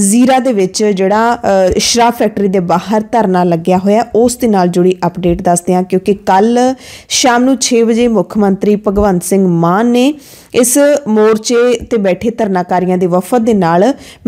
ਜ਼ੀਰਾ ਦੇ ਵਿੱਚ ਜਿਹੜਾ ਸ਼ਰਾਬ ਫੈਕਟਰੀ ਦੇ ਬਾਹਰ ਧਰਨਾ ਲੱਗਿਆ ਹੋਇਆ ਉਸ ਦੇ ਨਾਲ ਜੁੜੀ ਅਪਡੇਟ ਦੱਸਦੇ ਹਾਂ ਕਿਉਂਕਿ ਕੱਲ ਸ਼ਾਮ ਨੂੰ 6 ਵਜੇ ਮੁੱਖ ਮੰਤਰੀ ਭਗਵੰਤ ਸਿੰਘ ਮਾਨ ਨੇ ਇਸ ਮੋਰਚੇ ਤੇ ਬੈਠੇ ਧਰਨਾਕਾਰੀਆਂ ਦੇ ਵਫਦ ਦੇ ਨਾਲ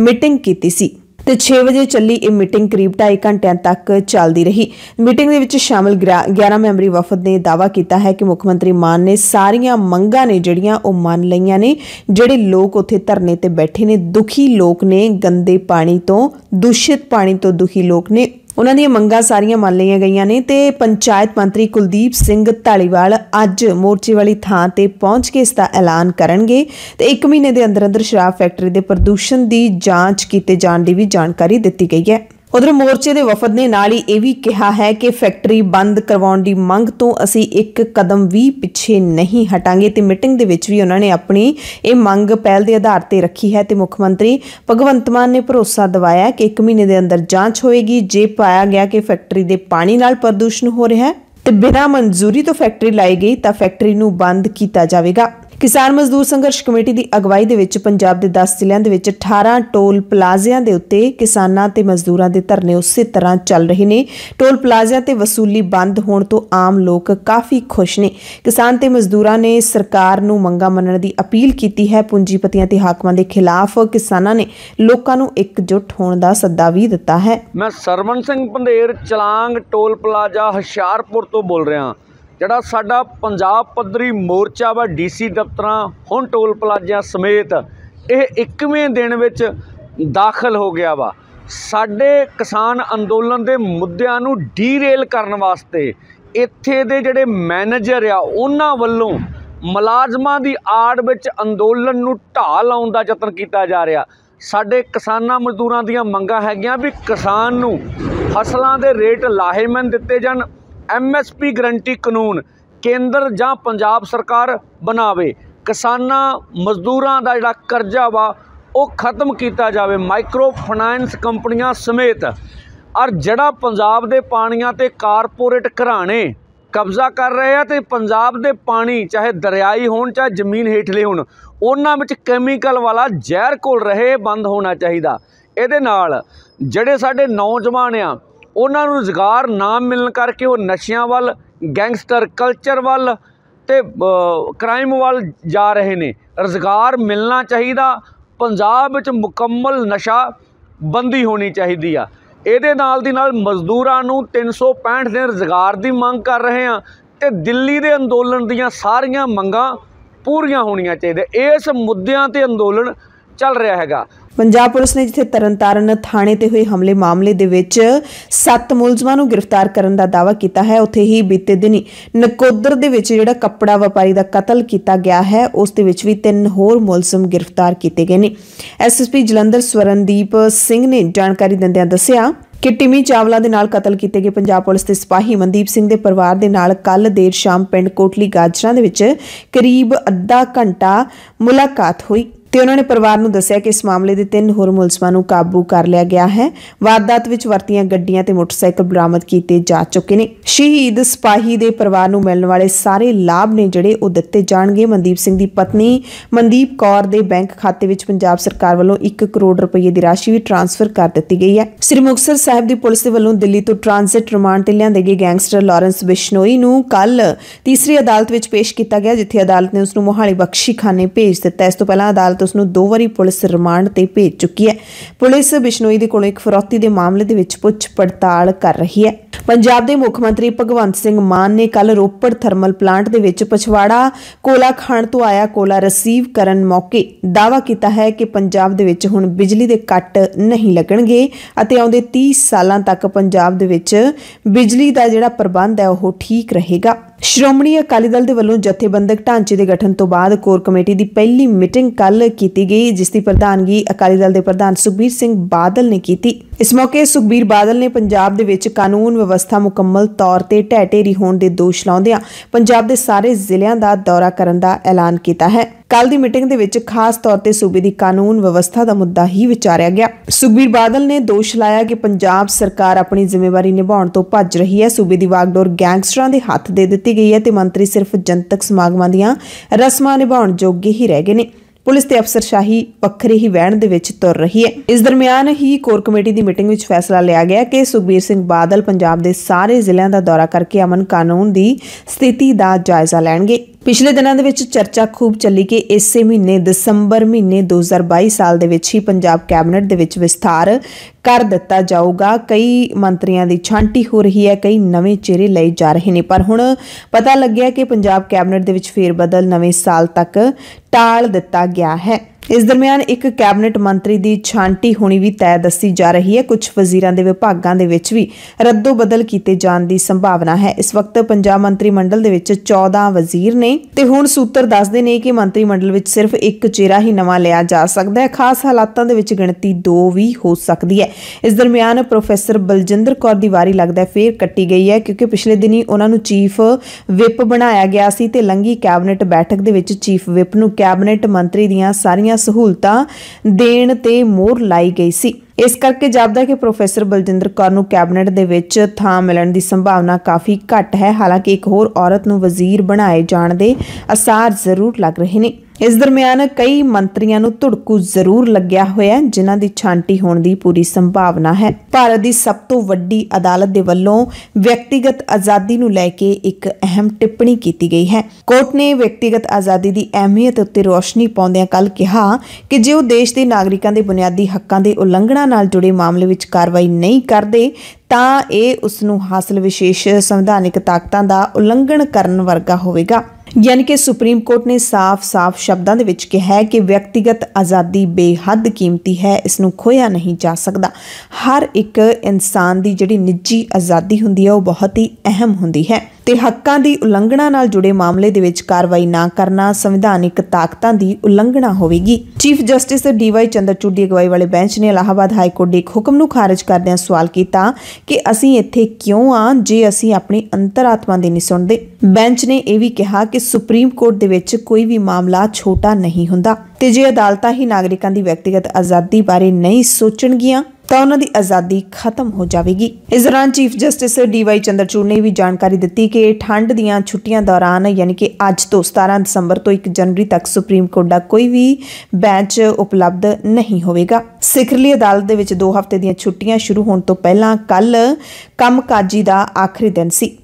ਮੀਟਿੰਗ ਕੀਤੀ ਸੀ ਤੇ 6 ਵਜੇ ਚੱਲੀ ਇਹ ਮੀਟਿੰਗ ਕਰੀਬ 2.5 ਘੰਟਿਆਂ ਤੱਕ ਚੱਲਦੀ ਰਹੀ ਮੀਟਿੰਗ ਦੇ ਵਿੱਚ ਸ਼ਾਮਲ 11 ਮੈਂਬਰੀ ਵਫਦ ਨੇ ਦਾਵਾ ਕੀਤਾ ਹੈ ਕਿ ਮੁੱਖ ਮੰਤਰੀ ਮਾਨ ਨੇ ਸਾਰੀਆਂ ਮੰਗਾਂ ਨੇ ਜਿਹੜੀਆਂ ਉਹ ਮੰਨ ਲਈਆਂ ਨੇ ਜਿਹੜੇ ਲੋਕ ਉੱਥੇ ਧਰਨੇ ਤੇ ਬੈਠੇ ਨੇ ਦੁਖੀ ਲੋਕ ਨੇ ਗੰਦੇ ਪਾਣੀ ਤੋਂ ਦੂਸ਼ਿਤ ਪਾਣੀ ਤੋਂ ਦੁਖੀ ਲੋਕ ਨੇ ਉਹਨਾਂ ਦੀਆਂ ਮੰਗਾਂ ਸਾਰੀਆਂ ਮੰਨ ਲਈਆਂ ਗਈਆਂ ਨੇ ਤੇ ਪੰਚਾਇਤ ਮੰਤਰੀ ਕੁਲਦੀਪ ਸਿੰਘ ਢਾਲੀਵਾਲ ਅੱਜ ਮੋਰਚੇ ਵਾਲੀ ਥਾਂ ਤੇ ਪਹੁੰਚ ਕੇ ਇਸ ਦਾ ਐਲਾਨ ਕਰਨਗੇ ਤੇ 1 ਮਹੀਨੇ ਦੇ ਅੰਦਰ ਅੰਦਰ ਸ਼ਰਾਬ ਫੈਕਟਰੀ ਦੇ ਪ੍ਰਦੂਸ਼ਣ ਦੀ ਜਾਂਚ ਕੀਤੇ ਜਾਣ ਦੀ ਵੀ ਜਾਣਕਾਰੀ ਦਿੱਤੀ ਗਈ ਹੈ ਉਧਰ ਮੋਰਚੇ ਦੇ ਵਫਦ ਨੇ ਨਾਲ ਹੀ ਇਹ ਵੀ ਕਿਹਾ ਹੈ ਕਿ ਫੈਕਟਰੀ ਬੰਦ ਕਰਵਾਉਣ ਦੀ ਮੰਗ ਤੋਂ ਅਸੀਂ ਇੱਕ ਕਦਮ ਵੀ ਪਿੱਛੇ ਨਹੀਂ ਹਟਾਂਗੇ ਤੇ ਮੀਟਿੰਗ ਦੇ ਵਿੱਚ ਵੀ ਉਹਨਾਂ ਨੇ ਆਪਣੀ ਇਹ ਮੰਗ ਪਹਿਲ ਦੇ ਆਧਾਰ ਤੇ ਰੱਖੀ ਹੈ ਤੇ ਮੁੱਖ ਮੰਤਰੀ ਭਗਵੰਤ ਮਾਨ ਨੇ ਭਰੋਸਾ ਦਿਵਾਇਆ ਕਿ 1 ਮਹੀਨੇ ਦੇ ਅੰਦਰ ਜਾਂਚ ਹੋਏਗੀ ਜੇ ਪਾਇਆ ਗਿਆ ਕਿ ਫੈਕਟਰੀ ਦੇ ਪਾਣੀ ਨਾਲ ਪ੍ਰਦੂਸ਼ਣ ਹੋ ਰਿਹਾ ਹੈ ਤੇ ਬਿਨਾਂ ਮਨਜ਼ੂਰੀ ਤੋਂ ਫੈਕਟਰੀ ਲਾਈ ਗਈ ਤਾਂ ਫੈਕਟਰੀ ਨੂੰ ਬੰਦ ਕੀਤਾ ਜਾਵੇਗਾ ਕਿਸਾਨ ਮਜ਼ਦੂਰ ਸੰਘਰਸ਼ ਕਮੇਟੀ ਦੀ ਅਗਵਾਈ ਦੇ ਵਿੱਚ ਪੰਜਾਬ ਦੇ 10 ਜ਼ਿਲ੍ਹਿਆਂ ਦੇ ਵਿੱਚ 18 ਟੋਲ ਪਲਾਜ਼ਿਆਂ ਦੇ ਉੱਤੇ ਕਿਸਾਨਾਂ ਤੇ ਮਜ਼ਦੂਰਾਂ ਦੇ ਧਰਨੇ ਉਸੇ ਤਰ੍ਹਾਂ ਚੱਲ ਰਹੇ ਨੇ ਟੋਲ ਪਲਾਜ਼ਿਆਂ ਤੇ ਵਸੂਲੀ ਬੰਦ ਹੋਣ ਤੋਂ ਆਮ ਲੋਕ ਕਾਫੀ ਖੁਸ਼ ਨੇ ਕਿਸਾਨ ਤੇ ਮਜ਼ਦੂਰਾਂ ਨੇ ਸਰਕਾਰ ਨੂੰ ਮੰਗਾਂ ਮੰਨਣ ਦੀ ਅਪੀਲ ਕੀਤੀ ਹੈ ਪੂੰਜੀਪਤੀਆਂ ਤੇ ਹਾਕਮਾਂ ਦੇ ਖਿਲਾਫ ਕਿਸਾਨਾਂ ਨੇ ਲੋਕਾਂ ਨੂੰ ਇਕਜੁੱਟ ਹੋਣ ਦਾ ਸੱਦਾ ਵੀ ਦਿੱਤਾ ਹੈ ਮੈਂ ਸਰਵਨ ਸਿੰਘ ਪੰਦੇਰ ਚਲਾਂਗ ਟੋਲ ਪਲਾਜ਼ਾ ਹਸ਼ਿਆਰਪੁਰ ਤੋਂ ਬੋਲ ਰਿਹਾ ਹਾਂ ਜਿਹੜਾ ਸਾਡਾ ਪੰਜਾਬ ਪੱਧਰੀ ਮੋਰਚਾ ਵਾ ਡੀਸੀ ਦਫ਼ਤਰਾਂ ਹੁਣ ਟੋਲ ਪਲਾਜ਼ਿਆਂ ਸਮੇਤ ਇਹ ਇੱਕਵੇਂ ਦਿਨ ਵਿੱਚ ਦਾਖਲ ਹੋ ਗਿਆ ਵਾ ਸਾਡੇ ਕਿਸਾਨ ਅੰਦੋਲਨ ਦੇ ਮੁੱਦਿਆਂ ਨੂੰ ਡੀਰੇਲ ਕਰਨ ਵਾਸਤੇ ਇੱਥੇ ਦੇ ਜਿਹੜੇ ਮੈਨੇਜਰ ਆ ਉਹਨਾਂ ਵੱਲੋਂ ਮਲਾਜ਼ਮਾਂ ਦੀ ਆੜ ਵਿੱਚ ਅੰਦੋਲਨ ਨੂੰ ਢਾਹ ਲਾਉਣ ਦਾ ਯਤਨ ਕੀਤਾ ਜਾ ਰਿਹਾ ਸਾਡੇ ਕਿਸਾਨਾਂ ਮਜ਼ਦੂਰਾਂ ਦੀਆਂ ਮੰਗਾਂ ਹੈਗੀਆਂ ਵੀ ਕਿਸਾਨ ਨੂੰ ਫਸਲਾਂ ਦੇ ਰੇਟ ਲਾਹੇਮੰਦ ਦਿੱਤੇ ਜਾਣ ਐਮਐਸਪੀ ਗਰੰਟੀ ਕਾਨੂੰਨ ਕੇਂਦਰ ਜਾਂ ਪੰਜਾਬ ਸਰਕਾਰ ਬਣਾਵੇ ਕਿਸਾਨਾਂ ਮਜ਼ਦੂਰਾਂ ਦਾ ਜਿਹੜਾ ਕਰਜ਼ਾ ਵਾ ਉਹ ਖਤਮ ਕੀਤਾ ਜਾਵੇ ਮਾਈਕਰੋ ਫਾਈਨਾਂਸ ਕੰਪਨੀਆਂ ਸਮੇਤ ਔਰ ਜਿਹੜਾ ਪੰਜਾਬ ਦੇ ਪਾਣੀਆਂ ਤੇ ਕਾਰਪੋਰੇਟ ਘਰਾਣੇ ਕਬਜ਼ਾ ਕਰ ਰਹੇ ਆ ਤੇ ਪੰਜਾਬ ਦੇ ਪਾਣੀ ਚਾਹੇ ਦਰਿਆਈ ਹੋਣ ਚਾਹੇ ਜ਼ਮੀਨ ਹੇਠਲੇ ਹੋਣ ਉਹਨਾਂ ਵਿੱਚ ਕੈਮੀਕਲ ਵਾਲਾ ਜ਼ਹਿਰ ਕੋਲ ਰਹੇ ਬੰਦ ਹੋਣਾ ਚਾਹੀਦਾ ਇਹਦੇ ਨਾਲ ਜਿਹੜੇ ਸਾਡੇ ਨੌਜਵਾਨ ਆ ਉਹਨਾਂ ਨੂੰ ਰੁਜ਼ਗਾਰ ਨਾ ਮਿਲਣ ਕਰਕੇ ਉਹ ਨਸ਼ਿਆਂ ਵੱਲ ਗੈਂਗਸਟਰ ਕਲਚਰ ਵੱਲ ਤੇ ਕ੍ਰਾਈਮ ਵੱਲ ਜਾ ਰਹੇ ਨੇ ਰੁਜ਼ਗਾਰ ਮਿਲਣਾ ਚਾਹੀਦਾ ਪੰਜਾਬ ਵਿੱਚ ਮੁਕੰਮਲ ਨਸ਼ਾ ਬੰਦੀ ਹੋਣੀ ਚਾਹੀਦੀ ਆ ਇਹਦੇ ਨਾਲ ਦੀ ਨਾਲ ਮਜ਼ਦੂਰਾਂ ਨੂੰ 365 ਦਿਨ ਰੁਜ਼ਗਾਰ ਦੀ ਮੰਗ ਕਰ ਰਹੇ ਆ ਤੇ ਦਿੱਲੀ ਦੇ ਅੰਦੋਲਨ ਦੀਆਂ ਸਾਰੀਆਂ ਮੰਗਾਂ ਪੂਰੀਆਂ ਹੋਣੀਆਂ ਚਾਹੀਦੀਆਂ ਇਸ ਮੁੱਦਿਆਂ ਤੇ ਅੰਦੋਲਨ ਚੱਲ ਰਿਹਾ ਹੈਗਾ ਪੰਜਾਬ ਪੁਲਿਸ ਨੇ ਜਿੱਥੇ ਤਰਨਤਾਰਨ ਥਾਣੇ ਤੇ ਹੋਏ ਹਮਲੇ ਮਾਮਲੇ ਦੇ ਵਿੱਚ ਸੱਤ ਮੁਲਜ਼ਮਾਂ ਨੂੰ ਗ੍ਰਿਫਤਾਰ ਕਰਨ ਦਾ ਦਾਵਾ ਕੀਤਾ ਹੈ ਉੱਥੇ ਹੀ ਬੀਤੇ ਦਿਨੀ ਨਕੋਦਰ ਦੇ ਵਿੱਚ ਜਿਹੜਾ ਕੱਪੜਾ ਵਪਾਰੀ ਦਾ ਕਤਲ ਕੀਤਾ ਗਿਆ ਹੈ ਉਸ ਦੇ ਵਿੱਚ ਵੀ ਤਿੰਨ ਹੋਰ ਮੁਲਜ਼ਮ ਗ੍ਰਿਫਤਾਰ ਕੀਤੇ ਗਏ ਨੇ ਐਸਐਸਪੀ ਜਲੰਧਰ ਸਵਰਨਦੀਪ ਸਿੰਘ ਨੇ ਜਾਣਕਾਰੀ ਦਿੰਦਿਆਂ ਦੱਸਿਆ ਕਿ ਟਿਮੀ ਚਾਵਲਾ ਦੇ ਨਾਲ ਕਤਲ ਕੀਤੇ ਗਏ ਪੰਜਾਬ ਪੁਲਿਸ ਦੇ ਸਿਪਾਹੀ ਮਨਦੀਪ ਸਿੰਘ ਦੇ ਪਰਿਵਾਰ ਦੇ ਨਾਲ ਕੱਲ ਦੇਰ ਸ਼ਾਮ ਪਿੰਡ ਕੋਟਲੀ ਗਾਜਰਾਂ ਦੇ ਵਿੱਚ ਕਰੀਬ ਅੱਧਾ ਘੰਟਾ ਮੁਲਾਕਾਤ ਹੋਈ ਤੇ ਉਹਨਾਂ ਨੇ ਪਰਿਵਾਰ ਨੂੰ ਦੱਸਿਆ ਕਿ ਇਸ ਮਾਮਲੇ ਦੇ ਤਿੰਨ ਹੋਰ ਮੁਲਜ਼ਮਾਂ ਨੂੰ ਕਾਬੂ ਕਰ ਲਿਆ ਗਿਆ ਹੈ ਵਾਰਦਾਤ ਵਿੱਚ ਵਰਤੀਆਂ ਗੱਡੀਆਂ ਤੇ ਮੋਟਰਸਾਈਕਲ ਬਰਾਮਦ ਕੀਤੇ ਜਾ ਚੁੱਕੇ ਨੇ ਸ਼ਹੀਦ ਸਿਪਾਹੀ ਦੇ ਪਰਿਵਾਰ ਨੂੰ ਮਿਲਣ ਵਾਲੇ ਸਾਰੇ ਲਾਭ ਨੇ ਜਿਹੜੇ ਉਹ ਦਿੱਤੇ ਜਾਣਗੇ ਮਨਦੀਪ ਸਿੰਘ ਦੀ ਪਤਨੀ ਮਨਦੀਪ ਕੌਰ ਦੇ ਬੈਂਕ ਖਾਤੇ ਵਿੱਚ ਪੰਜਾਬ ਸਰਕਾਰ ਵੱਲੋਂ 1 ਕਰੋੜ ਰੁਪਏ ਦੀ ਰਾਸ਼ੀ ਵੀ ਟ੍ਰਾਂਸਫਰ ਕਰ ਦਿੱਤੀ ਗਈ ਹੈ ਸ੍ਰੀ ਮੁਕਸਰ ਸਾਹਿਬ ਦੀ ਪੁਲਿਸ ਦੇ ਵੱਲੋਂ ਦਿੱਲੀ ਤੋਂ ਟ੍ਰਾਂਜ਼ਿਟ ਰਿਮਾਂਡ ਤੇ ਲਿਆਂਦੇ ਗਏ ਗੈਂਗਸਟਰ ਲਾਰੈਂਸ ਬਿਸ਼ਨੋਈ ਨੂੰ ਕੱਲ ਤੀਸਰੀ ਅਦਾਲਤ ਵਿੱਚ ਪੇਸ਼ ਕੀਤਾ ਗਿਆ ਜਿੱਥੇ ਅਦਾਲਤ ਨੇ ਉਸ ਨੂੰ ਮੋਹਾਲੀ ਬਖਸ਼ੀ ਖਾਨੇ ਭੇਜ ਦਿੱਤਾ ਇਸ ਤੋਂ ਪਹਿਲਾਂ ਅਦਾਲਤ ਉਸ ਨੂੰ ਦੋ ਵਾਰੀ ਪੁਲਿਸ ਰਿਮਾਂਡ ਤੇ ਭੇਜ ਚੁੱਕੀ ਹੈ ਪੁਲਿਸ ਬਿਸ਼ਨੋਈ ਦੇ ਕੋਲੋਂ ਇੱਕ ਫਰੋਤੀ ਦੇ ਮਾਮਲੇ ਦੇ ਵਿੱਚ ਪੁੱਛ ਪੜਤਾਲ ਕਰ ਰਹੀ ਹੈ ਪੰਜਾਬ ਦੇ ਮੁੱਖ ਮੰਤਰੀ ਭਗਵੰਤ ਸਿੰਘ ਮਾਨ ਨੇ ਕੱਲ ਰੋਪੜ ਥਰਮਲ ਪਲਾਂਟ ਦੇ ਵਿੱਚ ਪਛਵਾੜਾ ਕੋਲਾ ਖਾਣ ਤੋਂ ਆਇਆ ਕੋਲਾ ਰਿਸੀਵ ਕਰਨ ਮੌਕੇ ਦਾਵਾ ਕੀਤਾ ਹੈ ਕਿ ਪੰਜਾਬ ਦੇ ਵਿੱਚ ਹੁਣ ਬਿਜਲੀ ਦੇ ਕੱਟ ਨਹੀਂ ਲੱਗਣਗੇ ਅਤੇ ਆਉਂਦੇ 30 ਸਾਲਾਂ ਤੱਕ ਪੰਜਾਬ ਦੇ ਵਿੱਚ ਬਿਜਲੀ ਦਾ ਜਿਹੜਾ ਪ੍ਰਬੰਧ ਹੈ ਉਹ ਠੀਕ ਰਹੇਗਾ ਸ਼੍ਰੋਮਣੀ ਅਕਾਲੀ ਦਲ ਦੇ ਵੱਲੋਂ ਜਥੇਬੰਦਕ ਢਾਂਚੇ ਦੇ ਗਠਨ ਤੋਂ ਬਾਅਦ ਕੋਰ ਕਮੇਟੀ ਦੀ ਪਹਿਲੀ ਮੀਟਿੰਗ ਕੱਲ ਕੀਤੀ ਗਈ ਜਿਸ ਦੀ ਪ੍ਰਧਾਨਗੀ ਅਕਾਲੀ ਦਲ ਦੇ ਪ੍ਰਧਾਨ ਸੁਖਬੀਰ ਸਿੰਘ ਬਾਦਲ ਨੇ ਕੀਤੀ ਇਸ ਮੌਕੇ ਸੁਖਬੀਰ ਬਾਦਲ ਨੇ ਪੰਜਾਬ ਦੇ ਵਿੱਚ ਕਾਨੂੰਨ ਵਿਵਸਥਾ ਮੁਕੰਮਲ ਤੌਰ ਤੇ ਢਹਿ ਢੇਰੀ ਹੋਣ ਦੇ ਦੋਸ਼ ਲਾਉਂਦਿਆਂ ਪੰਜਾਬ ਦੇ ਸਾਰੇ ਜ਼ਿਲ੍ਹਿਆਂ ਦਾ ਦੌਰਾ ਕਰਨ ਦਾ ਐਲਾਨ ਕੀਤਾ ਹੈ ਕੱਲ ਦੀ ਮੀਟਿੰਗ ਦੇ ਵਿੱਚ ਖਾਸ ਤੌਰ ਤੇ ਸੂਬੇ ਦੀ ਕਾਨੂੰਨ ਵਿਵਸਥਾ ਦਾ ਮੁੱਦਾ ਹੀ ਵਿਚਾਰਿਆ ਗਿਆ ਸੁਖਬੀਰ ਬਾਦਲ ਨੇ ਦੋਸ਼ ਲਾਇਆ ਕਿ ਪੰਜਾਬ ਸਰਕਾਰ ਆਪਣੀ ਜ਼ਿੰਮੇਵਾਰੀ ਨਿਭਾਉਣ ਤੋਂ ਭੱਜ ਰਹੀ ਹੈ ਸੂਬੇ ਦੀ ਵਾਗਡੋਰ ਗੈਂਗਸਟਰਾਂ ਦੇ ਹੱਥ ਦੇ ਦਿੱਤੀ ਗਈ ਹੈ ਤੇ ਮੰਤਰੀ ਸਿਰਫ ਜਨਤਕ ਸਮਾਗਮਾਂ ਦੀਆਂ ਰਸਮਾਂ ਨਿਭਾਉਣ ਜੋਗੇ ਹੀ ਰਹਿ ਗਏ ਨੇ ਪੁਲਿਸ ਤੇ ਅਫਸਰਸ਼ਾਹੀ ਵੱਖਰੇ ਹੀ ਵਹਿਣ ਦੇ ਵਿੱਚ ਤੁਰ ਰਹੀ ਹੈ ਇਸ ਦਰਮਿਆਨ ਹੀ ਕੋਰ ਕਮੇਟੀ ਦੀ ਮੀਟਿੰਗ ਵਿੱਚ ਫੈਸਲਾ ਲਿਆ ਗਿਆ ਕਿ ਸੁਖਬੀਰ ਸਿੰਘ ਬਾਦਲ ਪੰਜਾਬ ਦੇ ਸਾਰੇ ਜ਼ਿਲ੍ਹਿਆਂ ਦਾ ਦੌਰਾ ਕਰਕੇ ਅਮਨ ਕਾਨੂੰਨ ਦੀ ਸਥਿਤੀ ਦਾ ਜਾਇਜ਼ਾ ਲੈਣਗੇ ਪਿਛਲੇ ਦਿਨਾਂ ਦੇ ਵਿੱਚ ਚਰਚਾ ਖੂਬ ਚੱਲੀ ਕਿ ਇਸੇ ਮਹੀਨੇ ਦਸੰਬਰ ਮਹੀਨੇ 2022 ਸਾਲ ਦੇ ਵਿੱਚ ਹੀ ਪੰਜਾਬ ਕੈਬਨਿਟ ਦੇ ਵਿੱਚ ਵਿਸਥਾਰ ਕਰ ਦਿੱਤਾ ਜਾਊਗਾ ਕਈ ਮੰਤਰੀਆਂ ਦੀ ਛਾਂਟੀ ਹੋ ਰਹੀ ਹੈ ਕਈ ਨਵੇਂ ਚਿਹਰੇ ਲਏ ਜਾ ਰਹੇ ਨੇ ਪਰ ਹੁਣ ਪਤਾ ਲੱਗਿਆ ਕਿ ਪੰਜਾਬ ਕੈਬਨਿਟ ਦੇ ਵਿੱਚ ਫੇਰ ਬਦਲ ਨਵੇਂ ਸਾਲ ਤੱਕ ਟਾਲ ਦਿੱਤਾ ਗਿਆ ਹੈ ਇਸ ਦਰਮਿਆਨ ਇੱਕ ਕੈਬਨਿਟ ਮੰਤਰੀ ਦੀ ਛਾਂਟੀ ਹੋਣੀ ਵੀ ਤੈਅ ਦੱਸੀ ਜਾ ਰਹੀ ਹੈ ਕੁਝ ਵਜ਼ੀਰਾਂ ਦੇ ਵਿਭਾਗਾਂ ਦੇ ਵਿੱਚ ਵੀ ਰੱਦੋ ਬਦਲ ਕੀਤੇ ਜਾਣ ਦੀ ਸੰਭਾਵਨਾ ਹੈ ਇਸ ਵਕਤ ਪੰਜਾਬ ਮੰਤਰੀ ਮੰਡਲ ਦੇ ਵਿੱਚ 14 ਵਜ਼ੀਰ ਨੇ ਤੇ ਹੁਣ ਸੂਤਰ ਦੱਸਦੇ ਨੇ ਕਿ ਮੰਤਰੀ ਮੰਡਲ ਵਿੱਚ ਸਿਰਫ ਇੱਕ ਚਿਹਰਾ ਹੀ ਨਵਾਂ ਲਿਆ ਜਾ ਸਕਦਾ ਹੈ ਖਾਸ ਹਾਲਾਤਾਂ ਦੇ ਵਿੱਚ ਗਿਣਤੀ 2 ਵੀ ਹੋ ਸਕਦੀ ਹੈ ਇਸ ਦਰਮਿਆਨ ਪ੍ਰੋਫੈਸਰ ਬਲਜਿੰਦਰ ਕੌਰ ਦੀ ਵਾਰੀ ਲੱਗਦਾ ਫੇਰ ਕੱਟੀ ਗਈ ਹੈ ਕਿਉਂਕਿ ਪਿਛਲੇ ਦਿਨੀ ਉਹਨਾਂ ਨੂੰ ਚੀਫ ਵਿਪ ਬਣਾਇਆ ਗਿਆ ਸੀ ਤੇ ਲੰਗੀ ਕੈਬਨਿਟ ਬੈਠਕ ਦੇ ਵਿੱਚ ਚੀਫ ਵਿਪ ਨੂੰ ਕੈਬਨਿਟ ਮੰਤਰੀ ਦੀਆਂ ਸਾਰੀਆਂ ਦੀਆਂ ਸਹੂਲਤਾਂ ਦੇਣ ਤੇ ਮੋਹਰ ਲਾਈ ਗਈ ਸੀ ਇਸ ਕਰਕੇ ਜਾਪਦਾ ਕਿ ਪ੍ਰੋਫੈਸਰ ਬਲਜਿੰਦਰ ਕੌਰ ਨੂੰ ਕੈਬਨਿਟ ਦੇ ਵਿੱਚ ਥਾਂ ਮਿਲਣ ਦੀ ਸੰਭਾਵਨਾ ਕਾਫੀ ਘੱਟ ਹੈ ਹਾਲਾਂਕਿ ਇੱਕ ਹੋਰ ਔਰਤ ਨੂੰ ਵਜ਼ੀਰ ਬਣਾਏ ਜਾਣ ਦੇ ਅਸਾਰ ਜ਼ਰੂਰ ਲੱਗ ਰਹੇ ਨੇ ਇਸ ਦਰਮਿਆਨ ਕਈ ਮੰਤਰੀਆਂ ਨੂੰ ਧੁੜਕੂ ਜ਼ਰੂਰ ਲੱਗਿਆ ਹੋਇਆ ਜਿਨ੍ਹਾਂ ਦੀ ਛਾਂਟੀ ਹੋਣ ਦੀ ਪੂਰੀ ਸੰਭਾਵਨਾ ਹੈ ਭਾਰਤ ਦੀ ਸਭ ਤੋਂ ਵੱਡੀ ਅਦਾਲਤ ਦੇ ਵੱਲੋਂ ਵਿਅਕਤੀਗਤ ਆਜ਼ਾਦੀ ਨੂੰ ਲੈ ਕੇ ਇੱਕ ਅਹਿਮ ਟਿੱਪਣੀ ਕੀਤੀ ਗਈ ਹੈ ਕੋਰਟ ਨੇ ਵਿਅਕਤੀਗਤ ਆਜ਼ਾਦੀ ਦੀ ਅਹਿਮੀਅਤ ਉੱਤੇ ਰੋਸ਼ਨੀ ਪਾਉਂਦਿਆਂ ਕੱਲ ਕਿਹਾ ਕਿ ਜੇ ਉਹ ਦੇਸ਼ ਦੇ ਨਾਗਰਿਕਾਂ ਦੇ ਬੁਨਿਆਦੀ ਹੱਕਾਂ ਦੇ ਉਲੰਘਣਾ ਨਾਲ ਜੁੜੇ ਮਾਮਲੇ ਵਿੱਚ ਕਾਰਵਾਈ ਨਹੀਂ ਕਰਦੇ ਤਾਂ ਇਹ ਉਸ ਨੂੰ ਹਾਸਲ ਵਿਸ਼ੇਸ਼ ਸੰਵਿਧਾਨਿਕ ਤਾਕਤਾਂ ਦਾ ਉਲੰਘਣ ਕਰਨ ਵਰਗਾ ਹੋਵੇਗਾ ਯਾਨੀ ਕਿ ਸੁਪਰੀਮ ਕੋਰਟ ਨੇ ਸਾਫ਼-ਸਾਫ਼ ਸ਼ਬਦਾਂ ਦੇ ਵਿੱਚ ਕਿਹਾ ਹੈ ਕਿ ਵਿਅਕਤੀਗਤ ਆਜ਼ਾਦੀ ਬੇਹੱਦ ਕੀਮਤੀ ਹੈ ਇਸ ਨੂੰ ਖੋਇਆ ਨਹੀਂ ਜਾ ਸਕਦਾ ਹਰ ਇੱਕ ਇਨਸਾਨ ਦੀ ਜਿਹੜੀ ਨਿੱਜੀ ਆਜ਼ਾਦੀ ਹੁੰਦੀ ਹੈ ਉਹ ਬਹੁਤ ਹੀ ਅਹਿਮ ਹੁੰਦੀ ਹੈ ਤੇ ਹੱਕਾਂ ਦੀ ਉਲੰਘਣਾ ਨਾਲ ਜੁੜੇ ਮਾਮਲੇ ਦੇ ਵਿੱਚ ਕਾਰਵਾਈ ਨਾ ਕਰਨਾ ਸੰਵਿਧਾਨਿਕ ਤਾਕਤਾਂ ਦੀ ਉਲੰਘਣਾ ਹੋਵੇਗੀ ਚੀਫ ਜਸਟਿਸ ਡੀਵਾਈ ਚੰਦਰਚੂੜ ਦੀ ਅਗਵਾਈ ਵਾਲੇ ਬੈਂਚ ਨੇ ਇਲਾਹਾਬਾਦ ਹਾਈ ਕੋਰਟ ਦੇ ਇੱਕ ਹੁਕਮ ਨੂੰ ਖਾਰਜ ਕਰਦਿਆਂ ਸਵਾਲ ਕੀਤਾ ਕਿ ਅਸੀਂ ਇੱਥੇ ਕਿਉਂ ਆ ਜੇ ਅਸੀਂ ਆਪਣੀ ਅੰਤਰਾਤਮਾ ਦੀ ਨਹੀਂ ਸੁਣਦੇ ਬੈਂਚ ਨੇ ਇਹ ਵੀ ਕਿਹਾ ਕਿ ਸੁਪਰੀਮ ਕੋਰਟ ਦੇ ਵਿੱਚ ਕੋਈ ਵੀ ਮਾਮਲਾ ਛੋਟਾ ਨਹੀਂ ਹੁੰਦਾ ਤੇ ਜੇ ਅਦਾਲਤਾਂ ਹੀ ਨਾਗਰਿਕਾਂ ਦੀ ਵਿਅਕਤੀਗਤ ਆਜ਼ਾਦੀ ਬਾਰੇ ਨਹੀਂ ਸੋਚਣਗੀਆਂ ਤਾਂ ਉਹਨਾਂ ਦੀ ਆਜ਼ਾਦੀ ਖਤਮ ਹੋ ਜਾਵੇਗੀ ਇਸ ਦੌਰਾਨ ਚੀਫ ਜਸਟਿਸ ਡੀਵਾਈ ਚੰਦਰਚੂੜ ਨੇ ਵੀ ਜਾਣਕਾਰੀ ਦਿੱਤੀ ਕਿ ਠੰਡ ਦੀਆਂ ਛੁੱਟੀਆਂ ਦੌਰਾਨ ਯਾਨੀ ਕਿ ਅੱਜ ਤੋਂ 17 ਦਸੰਬਰ ਤੋਂ 1 ਜਨਵਰੀ ਤੱਕ ਸੁਪਰੀਮ ਕੋਰਟ ਦਾ ਕੋਈ ਵੀ ਬੈਂਚ ਉਪਲਬਧ ਨਹੀਂ ਹੋਵੇਗਾ ਸਿਖਰਲੀ ਅਦਾਲਤ ਦੇ ਵਿੱਚ 2 ਹਫ਼ਤੇ ਦੀਆਂ ਛੁੱਟੀਆਂ ਸ਼ੁਰੂ ਹੋਣ ਤੋਂ ਪਹਿਲਾਂ ਕੱਲ ਕੰਮਕਾਜੀ ਦਾ ਆਖਰੀ ਦਿਨ ਸੀ